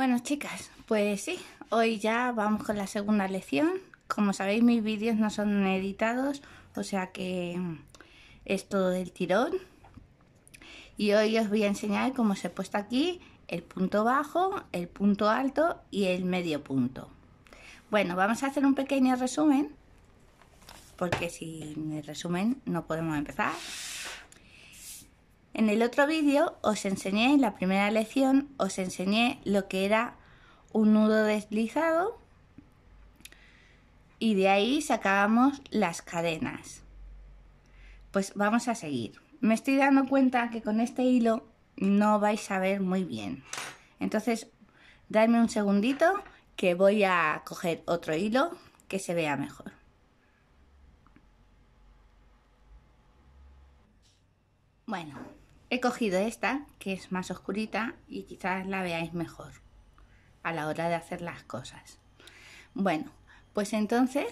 Bueno chicas, pues sí, hoy ya vamos con la segunda lección. Como sabéis mis vídeos no son editados, o sea que mm, es todo del tirón. Y hoy os voy a enseñar cómo se puesta puesto aquí el punto bajo, el punto alto y el medio punto. Bueno, vamos a hacer un pequeño resumen, porque sin el resumen no podemos empezar. En el otro vídeo os enseñé, en la primera lección, os enseñé lo que era un nudo deslizado y de ahí sacábamos las cadenas. Pues vamos a seguir. Me estoy dando cuenta que con este hilo no vais a ver muy bien. Entonces, dadme un segundito que voy a coger otro hilo que se vea mejor. Bueno, He cogido esta, que es más oscurita y quizás la veáis mejor a la hora de hacer las cosas. Bueno, pues entonces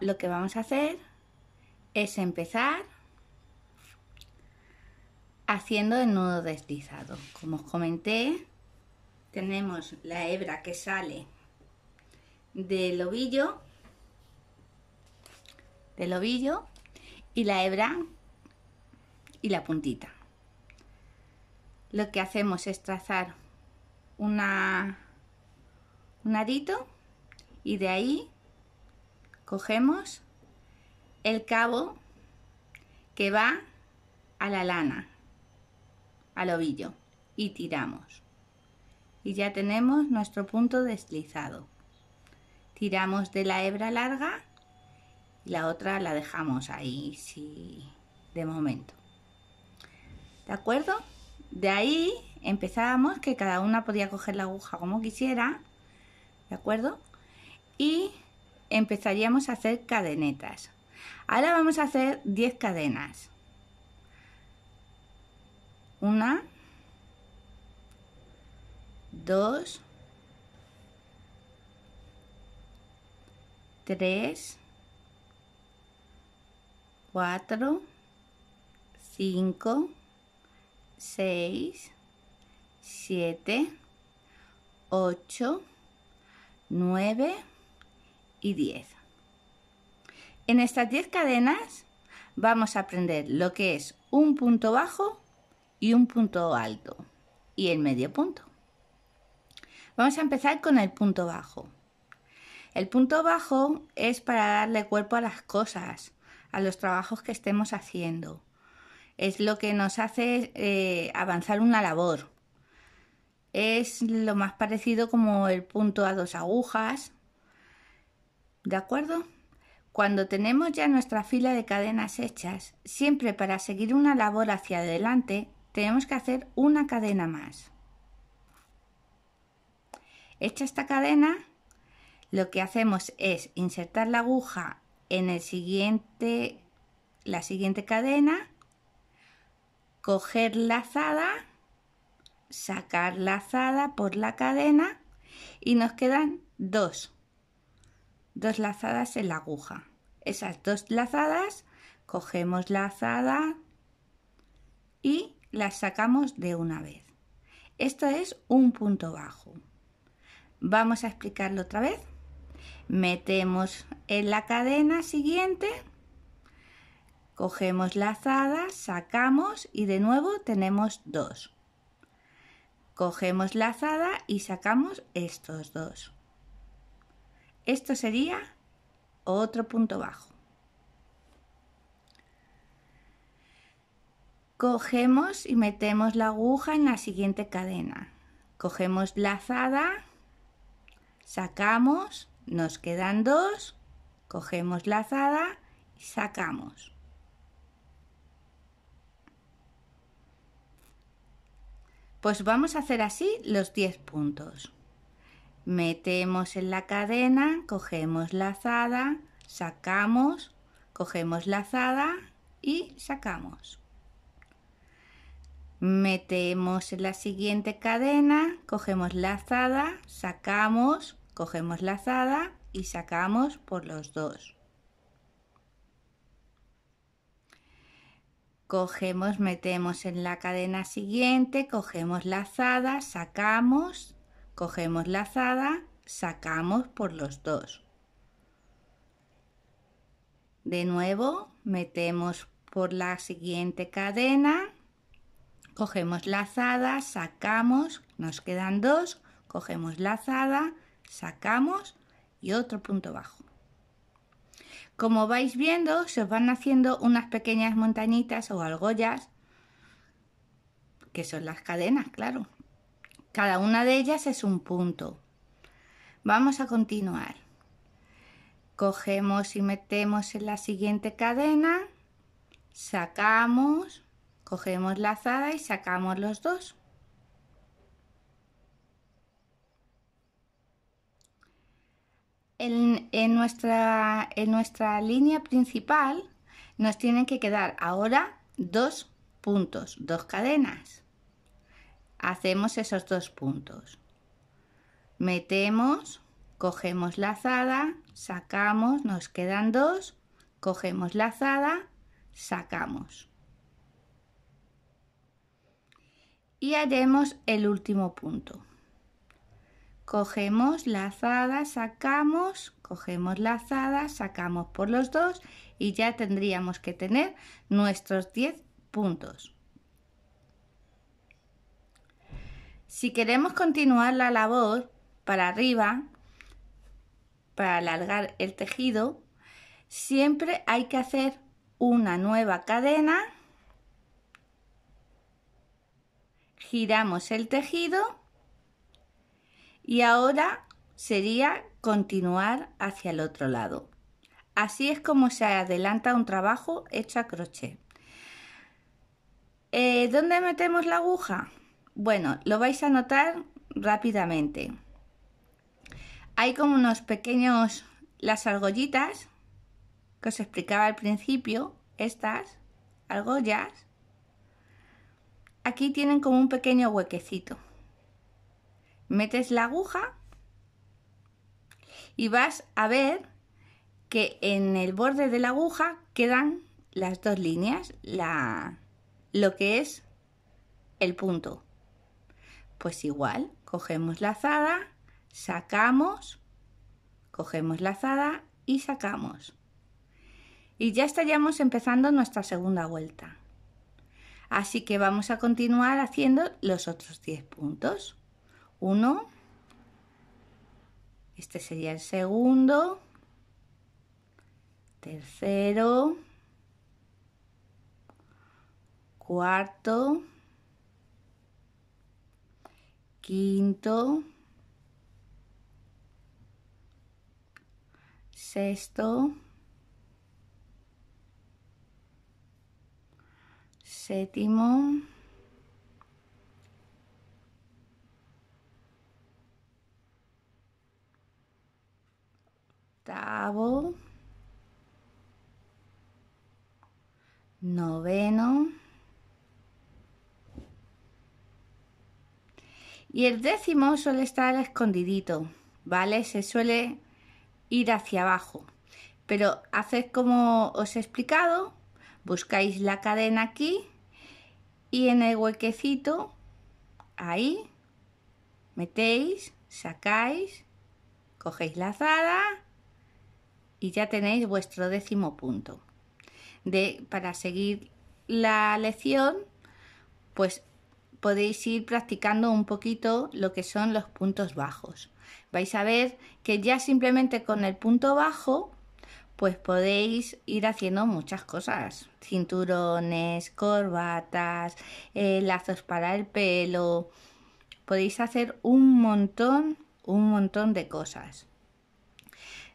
lo que vamos a hacer es empezar haciendo el nudo deslizado. Como os comenté, tenemos la hebra que sale del ovillo, del ovillo y la hebra y la puntita lo que hacemos es trazar una, un arito y de ahí cogemos el cabo que va a la lana, al ovillo, y tiramos. Y ya tenemos nuestro punto deslizado. Tiramos de la hebra larga y la otra la dejamos ahí, si de momento. ¿De acuerdo? De ahí empezábamos que cada una podía coger la aguja como quisiera, ¿de acuerdo? Y empezaríamos a hacer cadenetas. Ahora vamos a hacer 10 cadenas. Una, dos, tres, cuatro, cinco. 6, 7, 8, 9 y 10. En estas 10 cadenas vamos a aprender lo que es un punto bajo y un punto alto y el medio punto. Vamos a empezar con el punto bajo. El punto bajo es para darle cuerpo a las cosas, a los trabajos que estemos haciendo es lo que nos hace eh, avanzar una labor. Es lo más parecido como el punto a dos agujas. ¿De acuerdo? Cuando tenemos ya nuestra fila de cadenas hechas, siempre para seguir una labor hacia adelante, tenemos que hacer una cadena más. Hecha esta cadena, lo que hacemos es insertar la aguja en el siguiente, la siguiente cadena coger lazada, sacar lazada por la cadena y nos quedan dos, dos lazadas en la aguja. Esas dos lazadas cogemos lazada y las sacamos de una vez. Esto es un punto bajo. Vamos a explicarlo otra vez. Metemos en la cadena siguiente Cogemos lazada, sacamos y de nuevo tenemos dos. Cogemos lazada y sacamos estos dos. Esto sería otro punto bajo. Cogemos y metemos la aguja en la siguiente cadena. Cogemos lazada, sacamos, nos quedan dos, cogemos lazada y sacamos. Pues vamos a hacer así los 10 puntos. Metemos en la cadena, cogemos lazada, sacamos, cogemos lazada y sacamos. Metemos en la siguiente cadena, cogemos lazada, sacamos, cogemos lazada y sacamos por los dos. cogemos, metemos en la cadena siguiente, cogemos lazada, sacamos, cogemos lazada, sacamos por los dos. De nuevo, metemos por la siguiente cadena, cogemos lazada, sacamos, nos quedan dos, cogemos lazada, sacamos y otro punto bajo. Como vais viendo, se os van haciendo unas pequeñas montañitas o argollas, que son las cadenas, claro. Cada una de ellas es un punto. Vamos a continuar. Cogemos y metemos en la siguiente cadena, sacamos, cogemos lazada y sacamos los dos. en, nuestra, nuestra línea principal nos tienen que quedar ahora dos puntos, dos cadenas. Hacemos esos dos puntos. Metemos, cogemos lazada, sacamos, nos quedan dos, cogemos lazada, sacamos. Y haremos el último punto cogemos lazada, sacamos, cogemos lazada, sacamos por los dos y ya tendríamos que tener nuestros 10 puntos. Si queremos continuar la labor para arriba, para alargar el tejido, siempre hay que hacer una nueva cadena, giramos el tejido y ahora sería continuar hacia el otro lado. Así es como se adelanta un trabajo hecho a crochet. Eh, ¿Dónde metemos la aguja? Bueno, lo vais a notar rápidamente. Hay como unos pequeños, las argollitas que os explicaba al principio, estas argollas, aquí tienen como un pequeño huequecito metes la aguja y vas a ver que en el borde de la aguja quedan las dos líneas, la, lo que es el punto. Pues igual, cogemos la lazada, sacamos, cogemos la lazada y sacamos. Y ya estaríamos empezando nuestra segunda vuelta. Así que vamos a continuar haciendo los otros 10 puntos uno, este sería el segundo, tercero, cuarto, quinto, sexto, séptimo, octavo, noveno. Y el décimo suele estar escondidito, ¿vale? Se suele ir hacia abajo. Pero haced como os he explicado, buscáis la cadena aquí y en el huequecito, ahí, metéis, sacáis, cogéis la lazada y ya tenéis vuestro décimo punto. De, para seguir la lección, pues podéis ir practicando un poquito lo que son los puntos bajos. Vais a ver que ya simplemente con el punto bajo, pues podéis ir haciendo muchas cosas. Cinturones, corbatas, eh, lazos para el pelo. Podéis hacer un montón, un montón de cosas.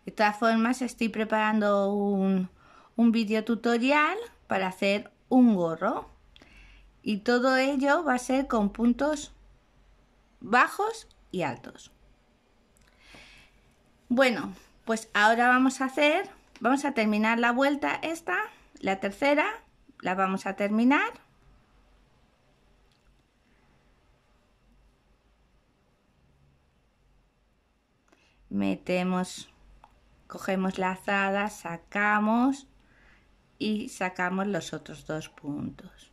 De todas formas, estoy preparando un, un video tutorial para hacer un gorro. Y todo ello va a ser con puntos bajos y altos. Bueno, pues ahora vamos a hacer, vamos a terminar la vuelta esta, la tercera, la vamos a terminar. Metemos cogemos lazada, sacamos y sacamos los otros dos puntos.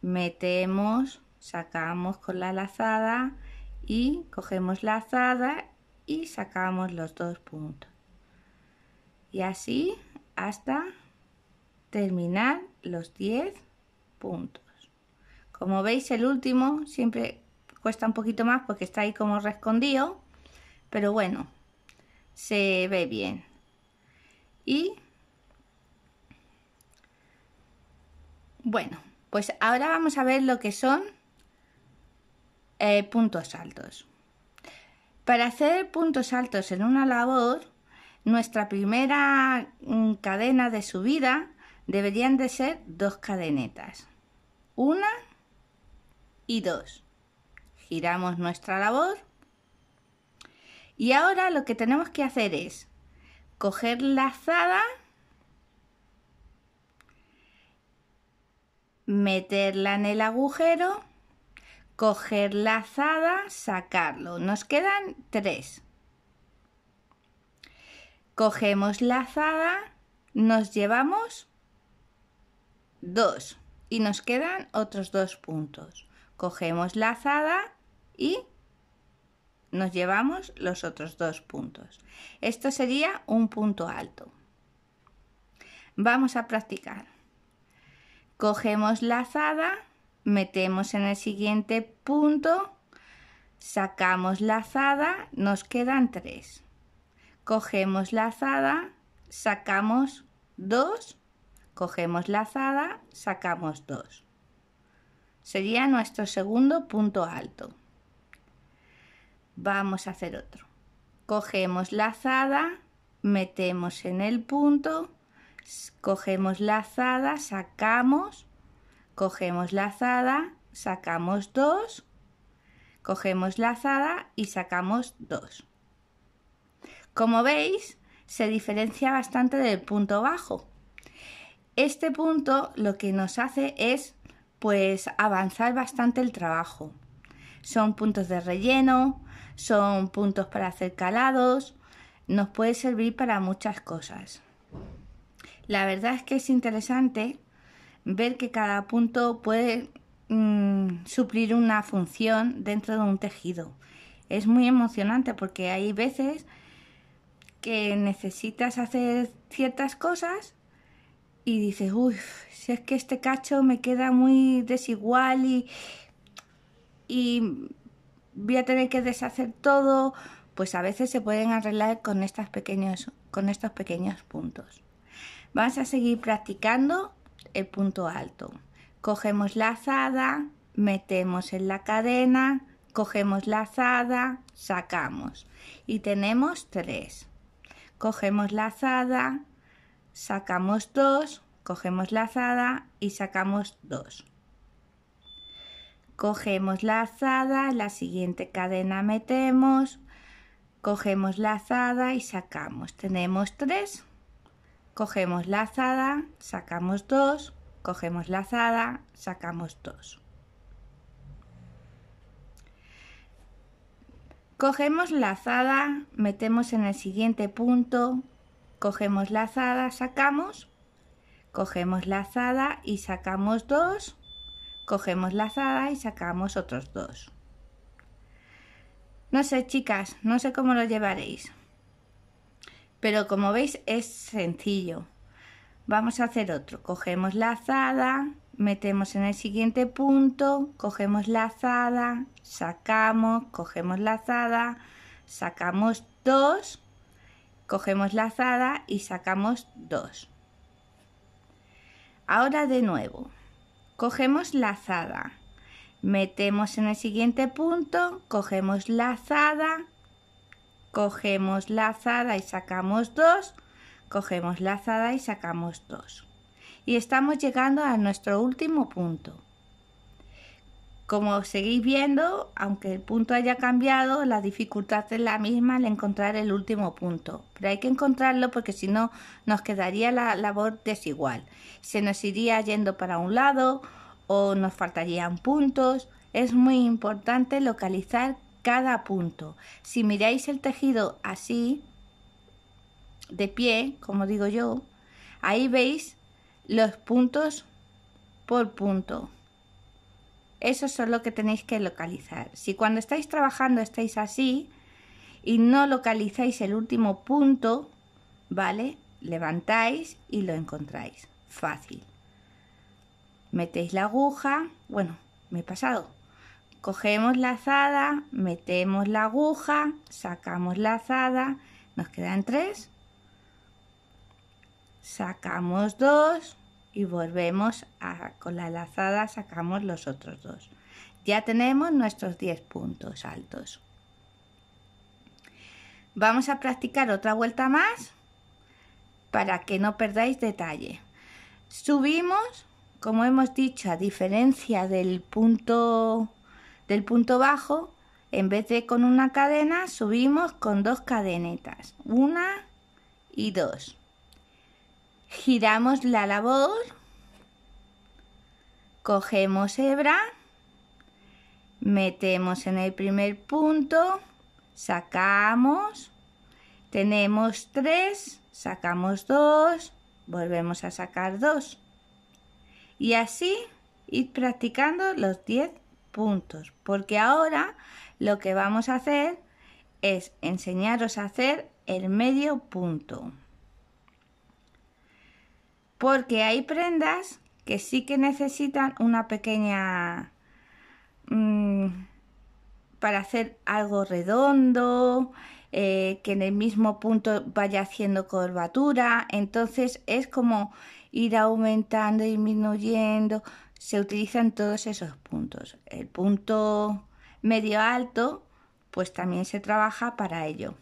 Metemos, sacamos con la lazada y cogemos lazada y sacamos los dos puntos. Y así hasta terminar los 10 puntos. Como veis el último siempre cuesta un poquito más porque está ahí como rescondido, pero bueno, se ve bien. Y bueno, pues ahora vamos a ver lo que son eh, puntos altos. Para hacer puntos altos en una labor, nuestra primera mm, cadena de subida deberían de ser dos cadenetas. Una y dos. Giramos nuestra labor y ahora lo que tenemos que hacer es coger lazada, meterla en el agujero, coger lazada, sacarlo. Nos quedan tres. Cogemos lazada, nos llevamos dos y nos quedan otros dos puntos. Cogemos lazada y nos llevamos los otros dos puntos. Esto sería un punto alto. Vamos a practicar. Cogemos lazada, metemos en el siguiente punto, sacamos lazada, nos quedan tres. Cogemos lazada, sacamos dos, cogemos lazada, sacamos dos. Sería nuestro segundo punto alto vamos a hacer otro. Cogemos lazada, metemos en el punto, cogemos lazada, sacamos, cogemos lazada, sacamos dos, cogemos lazada y sacamos dos. Como veis, se diferencia bastante del punto bajo. Este punto lo que nos hace es pues avanzar bastante el trabajo son puntos de relleno, son puntos para hacer calados, nos puede servir para muchas cosas. La verdad es que es interesante ver que cada punto puede mm, suplir una función dentro de un tejido. Es muy emocionante porque hay veces que necesitas hacer ciertas cosas y dices, uff, si es que este cacho me queda muy desigual y y voy a tener que deshacer todo, pues a veces se pueden arreglar con, con estos pequeños puntos. vamos a seguir practicando el punto alto. Cogemos la azada, metemos en la cadena, cogemos la azada, sacamos y tenemos tres. Cogemos la azada, sacamos dos, cogemos la azada y sacamos dos. Cogemos la lazada, la siguiente cadena metemos, cogemos la lazada y sacamos. Tenemos tres, cogemos la lazada, sacamos dos, cogemos lazada, sacamos dos. Cogemos lazada, metemos en el siguiente punto, cogemos lazada, sacamos, cogemos la lazada y sacamos dos Cogemos la lazada y sacamos otros dos. No sé, chicas, no sé cómo lo llevaréis. Pero como veis es sencillo. Vamos a hacer otro. Cogemos la lazada, metemos en el siguiente punto, cogemos la lazada, sacamos, cogemos la lazada, sacamos dos, cogemos la lazada y sacamos dos. Ahora de nuevo cogemos lazada, metemos en el siguiente punto, cogemos lazada, cogemos lazada y sacamos dos, cogemos lazada y sacamos dos. Y estamos llegando a nuestro último punto. Como seguís viendo, aunque el punto haya cambiado, la dificultad es la misma al encontrar el último punto. Pero hay que encontrarlo porque si no nos quedaría la labor desigual. Se nos iría yendo para un lado o nos faltarían puntos. Es muy importante localizar cada punto. Si miráis el tejido así, de pie, como digo yo, ahí veis los puntos por punto. Eso es lo que tenéis que localizar. Si cuando estáis trabajando estáis así y no localizáis el último punto, ¿vale? Levantáis y lo encontráis. Fácil. Metéis la aguja, bueno, me he pasado. Cogemos la azada, metemos la aguja, sacamos la azada, nos quedan tres. Sacamos dos, y volvemos a, con la lazada sacamos los otros dos. Ya tenemos nuestros 10 puntos altos. Vamos a practicar otra vuelta más para que no perdáis detalle. Subimos, como hemos dicho, a diferencia del punto del punto bajo, en vez de con una cadena, subimos con dos cadenetas, una y dos giramos la labor, cogemos hebra, metemos en el primer punto, sacamos, tenemos tres sacamos dos volvemos a sacar dos Y así ir practicando los 10 puntos, porque ahora lo que vamos a hacer es enseñaros a hacer el medio punto. Porque hay prendas que sí que necesitan una pequeña... Mm, para hacer algo redondo, eh, que en el mismo punto vaya haciendo curvatura. Entonces es como ir aumentando, y disminuyendo. Se utilizan todos esos puntos. El punto medio alto, pues también se trabaja para ello.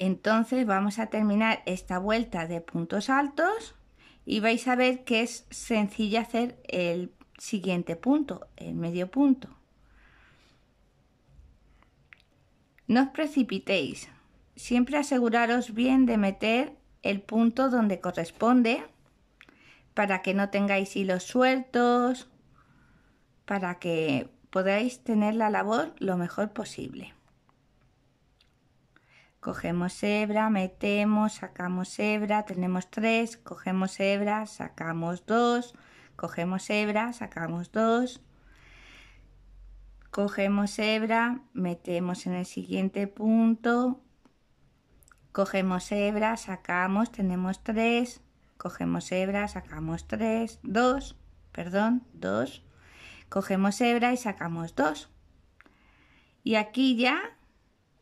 Entonces vamos a terminar esta vuelta de puntos altos y vais a ver que es sencillo hacer el siguiente punto, el medio punto. No os precipitéis, siempre aseguraros bien de meter el punto donde corresponde para que no tengáis hilos sueltos, para que podáis tener la labor lo mejor posible. Cogemos hebra, metemos, sacamos hebra, tenemos tres. cogemos hebra, sacamos dos. cogemos hebra, sacamos 2, cogemos hebra, metemos en el siguiente punto, cogemos hebra, sacamos, tenemos tres cogemos hebra, sacamos tres dos perdón, dos cogemos hebra y sacamos dos Y aquí ya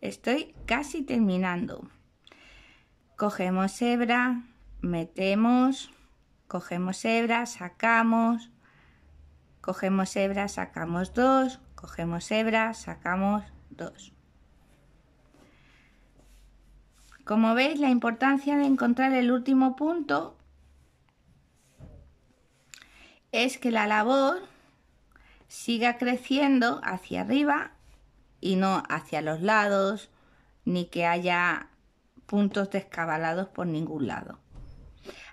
Estoy casi terminando. Cogemos hebra, metemos, cogemos hebra, sacamos, cogemos hebra, sacamos dos, cogemos hebra, sacamos dos. Como veis, la importancia de encontrar el último punto es que la labor siga creciendo hacia arriba y no hacia los lados, ni que haya puntos descabalados por ningún lado.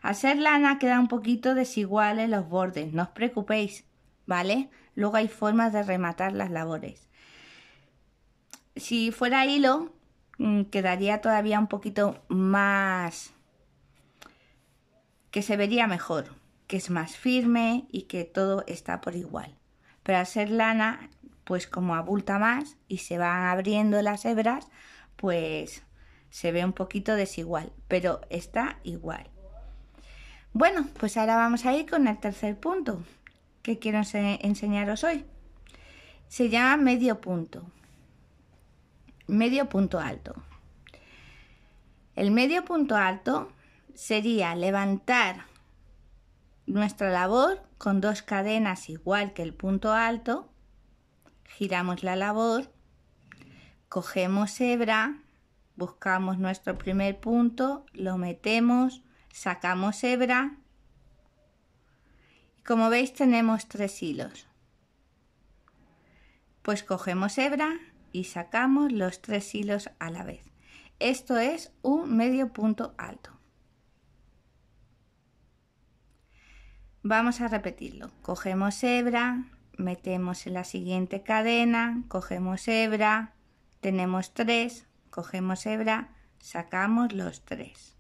hacer lana queda un poquito desigual en los bordes, no os preocupéis, ¿vale? Luego hay formas de rematar las labores. Si fuera hilo, mm, quedaría todavía un poquito más... que se vería mejor, que es más firme y que todo está por igual. Pero hacer lana pues como abulta más y se van abriendo las hebras, pues se ve un poquito desigual, pero está igual. Bueno, pues ahora vamos a ir con el tercer punto que quiero enseñaros hoy. Se llama medio punto. Medio punto alto. El medio punto alto sería levantar nuestra labor con dos cadenas igual que el punto alto giramos la labor, cogemos hebra, buscamos nuestro primer punto, lo metemos, sacamos hebra. Y como veis tenemos tres hilos. Pues cogemos hebra y sacamos los tres hilos a la vez. Esto es un medio punto alto. Vamos a repetirlo. Cogemos hebra, metemos en la siguiente cadena, cogemos hebra, tenemos tres cogemos hebra, sacamos los tres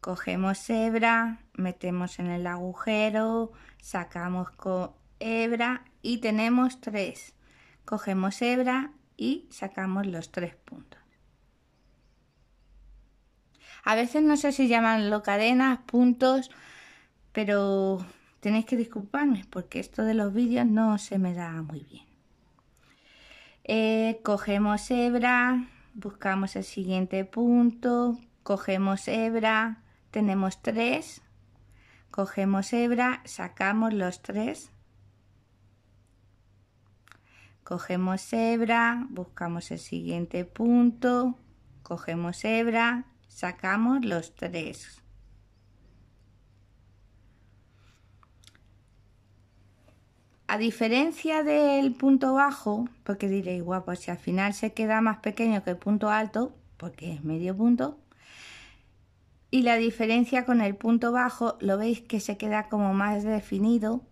Cogemos hebra, metemos en el agujero, sacamos hebra y tenemos tres Cogemos hebra y sacamos los tres puntos. A veces no sé si llamanlo cadenas, puntos, pero tenéis que disculparme porque esto de los vídeos no se me da muy bien. Eh, cogemos hebra, buscamos el siguiente punto, cogemos hebra, tenemos tres, cogemos hebra, sacamos los tres, cogemos hebra, buscamos el siguiente punto, cogemos hebra, sacamos los tres. A diferencia del punto bajo, porque diréis, guapo, pues si al final se queda más pequeño que el punto alto, porque es medio punto, y la diferencia con el punto bajo, lo veis que se queda como más definido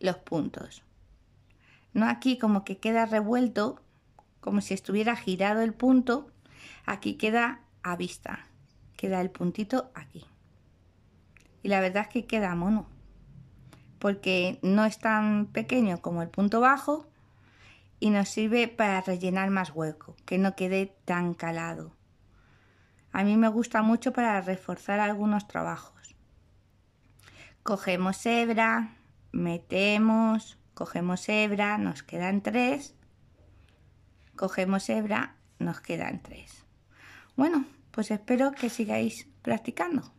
los puntos. No aquí como que queda revuelto, como si estuviera girado el punto, aquí queda a vista, queda el puntito aquí. Y la verdad es que queda mono porque no es tan pequeño como el punto bajo y nos sirve para rellenar más hueco, que no quede tan calado. A mí me gusta mucho para reforzar algunos trabajos. Cogemos hebra, metemos, cogemos hebra, nos quedan tres. Cogemos hebra, nos quedan tres. Bueno, pues espero que sigáis practicando.